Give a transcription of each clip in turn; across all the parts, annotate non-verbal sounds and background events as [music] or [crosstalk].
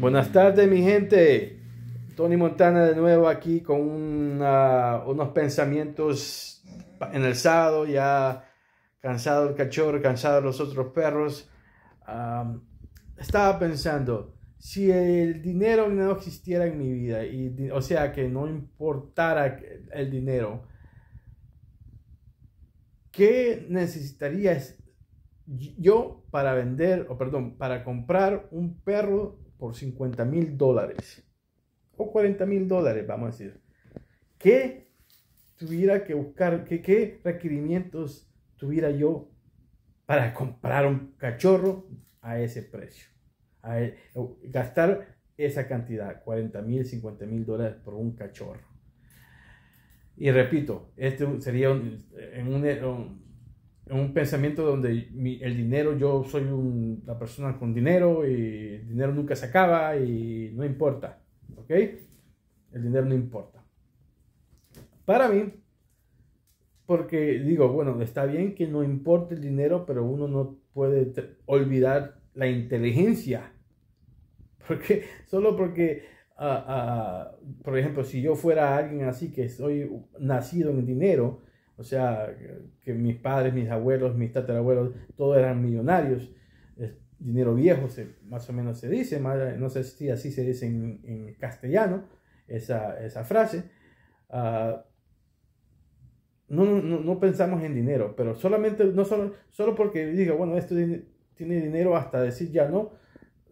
Buenas tardes, mi gente. Tony Montana de nuevo aquí con unos pensamientos en el sábado, ya cansado el cachorro, cansado los otros perros. estaba pensando, si el dinero no existiera en mi vida, y, o sea, que no importara el dinero, ¿qué necesitaría yo para vender, o perdón, para comprar un perro por 50 mil dólares o 40 mil dólares, vamos a decir, ¿qué tuviera que buscar, que qué requerimientos tuviera yo para comprar un cachorro a ese precio? E, gastar esa cantidad, 40 mil, 50 mil dólares por un cachorro. Y repito, este sería en un un pensamiento donde el dinero, yo soy una persona con dinero y el dinero nunca se acaba y no importa, ¿ok? El dinero no importa. Para mí, porque digo, bueno, está bien que no importe el dinero, pero uno no puede olvidar la inteligencia. Porque, solo porque, ah, ah, por ejemplo, si yo fuera alguien así que soy nacido en dinero, o sea, que mis padres, mis abuelos, mis tatarabuelos, todos eran millonarios. dinero viejo, más o menos se dice, no sé si así se dice en, castellano esa, esa frase. Ah, no, no, no, pensamos en dinero, pero solamente, no solo, solo porque diga, bueno, esto tiene dinero hasta decir ya no,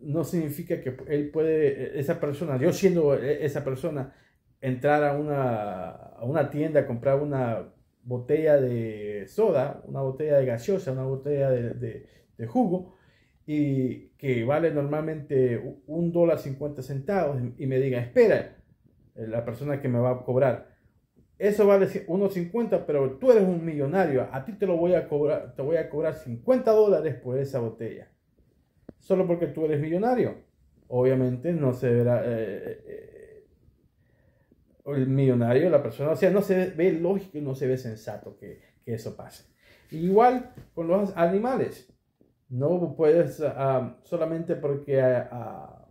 no significa que él puede, esa persona, yo siendo e, esa persona, entrar a una, a una tienda, comprar una botella de soda, una botella de gaseosa, una botella de, jugo, y que vale normalmente un dólar cincuenta centavos, y me diga, espera, eh, la persona que me va a cobrar, eso vale 1.50, pero tú eres un millonario, a ti te lo voy a cobrar, te voy a cobrar 50 dólares por esa botella, solo porque tú eres millonario. Obviamente no se verá, eh, eh, el millonario, la persona, o sea, no se ve lógico y no se ve sensato que, eso pase. Igual con los animales, no puedes ah, solamente porque ah, ah,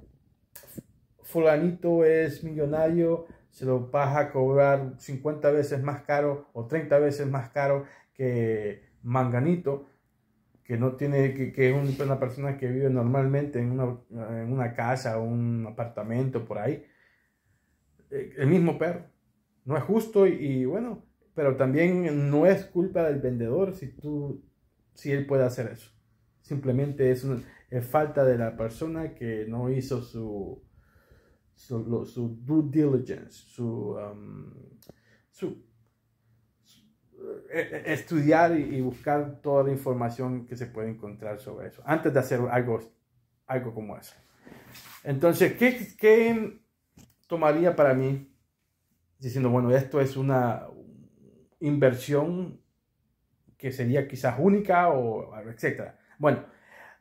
fulanito es millonario, se lo vas a cobrar 50 veces más caro o 30 veces más caro que manganito, que no tiene, que, que es una persona que vive normalmente en una, en una casa o un apartamento por ahí eh, el mismo perro. No es justo y, bueno, pero también no es culpa del vendedor si tú, si él puede hacer eso. Simplemente es, una, falta de la persona que no hizo su, su, due diligence, su, um, su, eh, eh, estudiar y, buscar toda la información que se puede encontrar sobre eso, antes de hacer algo, algo como eso. Entonces, ¿qué, qué tomaría para mí diciendo, bueno, esto es una inversión que sería quizás única o etcétera. Bueno,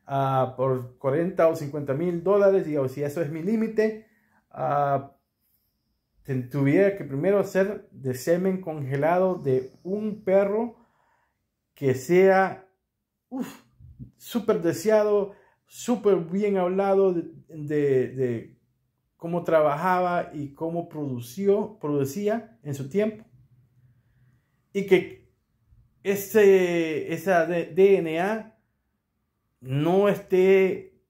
ah, por 40 o 50 mil dólares, digo, si eso es mi límite, ah, tuviera que primero hacer de semen congelado de un perro que sea súper deseado, súper bien hablado, de cómo trabajaba y cómo producía en su tiempo. Y que ese esa DNA no esté,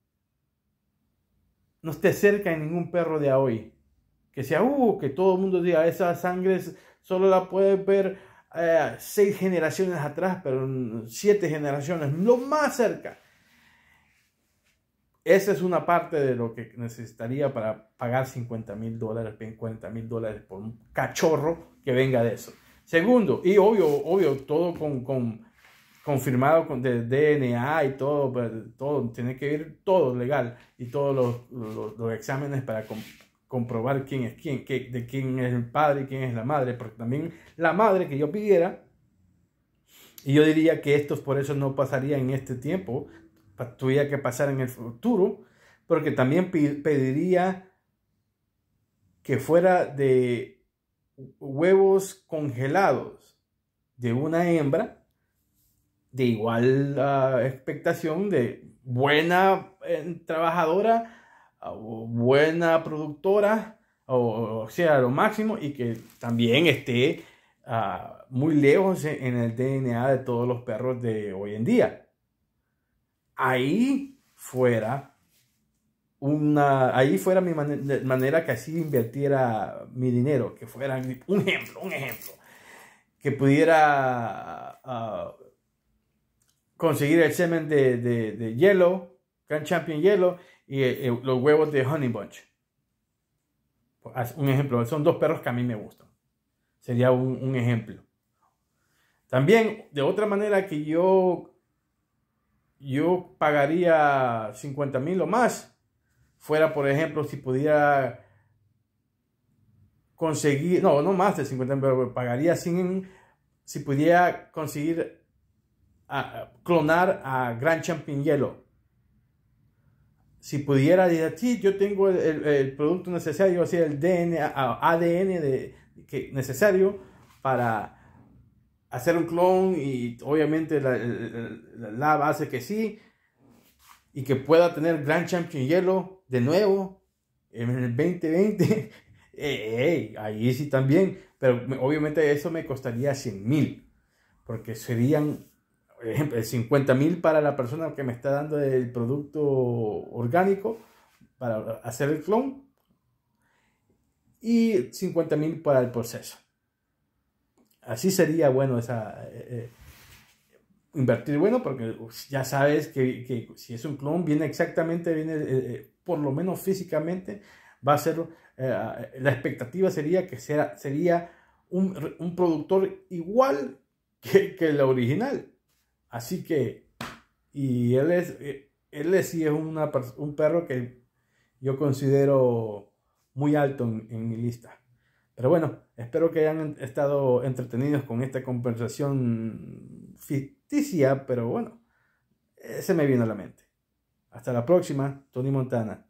no esté cerca en ningún perro de hoy. Que sea, uh, que todo el mundo diga, esa sangre solo la puede ver eh, seis generaciones atrás, pero siete generaciones, lo más cerca. Esa es una parte de lo que necesitaría para pagar 50 mil dólares, 50 mil dólares por un cachorro que venga de eso. Segundo, y obvio, obvio, todo con, confirmado con de DNA y todo, pues, todo, tiene que ir todo legal y todos los, los, exámenes para comprobar quién es quién, de quién es el padre y quién es la madre, porque también la madre que yo pidiera, y yo diría que estos por eso no pasaría en este tiempo, tuviera que pasar en el futuro, porque también pediría que fuera de huevos congelados de una hembra de igual ah, expectación de buena eh, trabajadora ah, o buena productora o, sea lo máximo y que también esté ah, muy lejos en el DNA de todos los perros de hoy en día ahí fuera una, ahí fuera mi manera que así invirtiera mi dinero, que fuera un ejemplo, un ejemplo, que pudiera ah, conseguir el semen de, de, hielo, Grand Champion hielo, y eh, eh, los huevos de Honey Bunch. Un ejemplo, son dos perros que a mí me gustan. Sería un ejemplo. También, de otra manera que yo yo pagaría 50 mil o más. Fuera, por ejemplo, si pudiera conseguir, no, no más de 50 pero pagaría sin si pudiera conseguir ah, clonar a Gran Champion Si pudiera decir, yo tengo el, producto necesario, o el DNA, ADN de, que, necesario para hacer un clon y obviamente la, base que sí y que pueda tener Grand Champion Hielo de nuevo en el 2020. [laughs] ahí sí también, pero obviamente eso me costaría 100 mil, porque serían, ejemplo, 50 mil para la persona que me está dando el producto orgánico para hacer el clon y 50 mil para el proceso así sería bueno esa, eh, eh, invertir bueno, porque ya sabes que, si es un clon, viene exactamente, viene eh, por lo menos físicamente, va a ser, ah, la expectativa sería que sea, sería un, productor igual que, el original. Así que, y él es, él sí es un perro que yo considero muy alto en mi lista. Pero bueno, espero que hayan estado entretenidos con esta conversación ficticia, pero bueno, eh, se me vino a la mente. Hasta la próxima, Tony Montana.